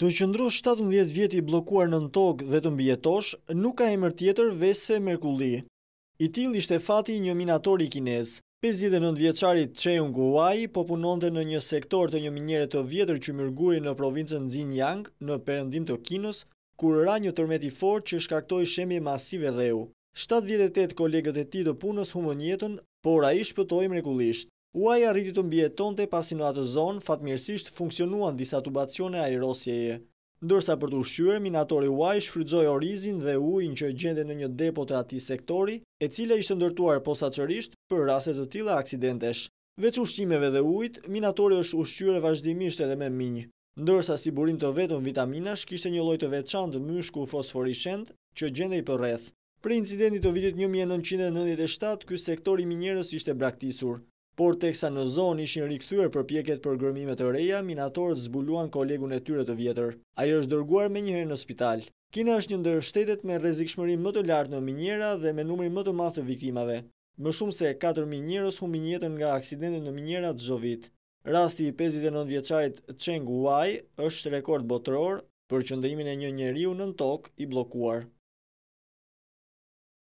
Të qëndrosh 17 vjet i bllokuar në tokë dhe të mbijetosh nuk ka emër tjetër vese Merkulli. I tillë ishte fati një minatori kinez. 59 vjeçari Cheung Guai po punonte në një sektor të një minjere të vjetër që mërguri në provincën Xinjiang në perëndim të Kinës, kur ra një tërmet i fortë që shkaktoi shembje masive u. 78 kolegët e tij të punës humbën jetën, por ai shpëtoi mrekullisht. Uaj arriti të mbjeton të pasi në atë zonë fatmirësisht funksionuan disa tubacione aerosjeje. Ndërsa për të ushqyre, minatori Uaj shfrydzoj orizin dhe ujnë që gjende në një depo të ati sektori, e cile ishtë ndërtuar posaqërisht për raset të tila aksidentesh. Vec ushqimeve dhe ujt, minatori është ushqyre vazhdimisht edhe me minjë. Ndërsa si burim të vetën vitaminash, kishtë një loj të veçan të mëshku fosforishend që gjende i përreth. Pre incidentit të vitit 1997, kësë sektori minjerës ishte braktisur por teksa në zonë ishin rikëthyre për pjeket për gërmimet të reja, minatorët zbuluan kolegun e tyre të vjetër. Ajo është dërguar me njëherë në spital. Kina është një ndër shtetet me rezikshmëri më të lartë në minjera dhe me numri më të mathë të viktimave. Më shumë se 4 minjerës hu minjetën nga aksidente në minjera të zhovit. Rasti i 59 vjeqarit Cheng Wai është rekord botëror për qëndërimin e një njeriu në tokë i blokuar.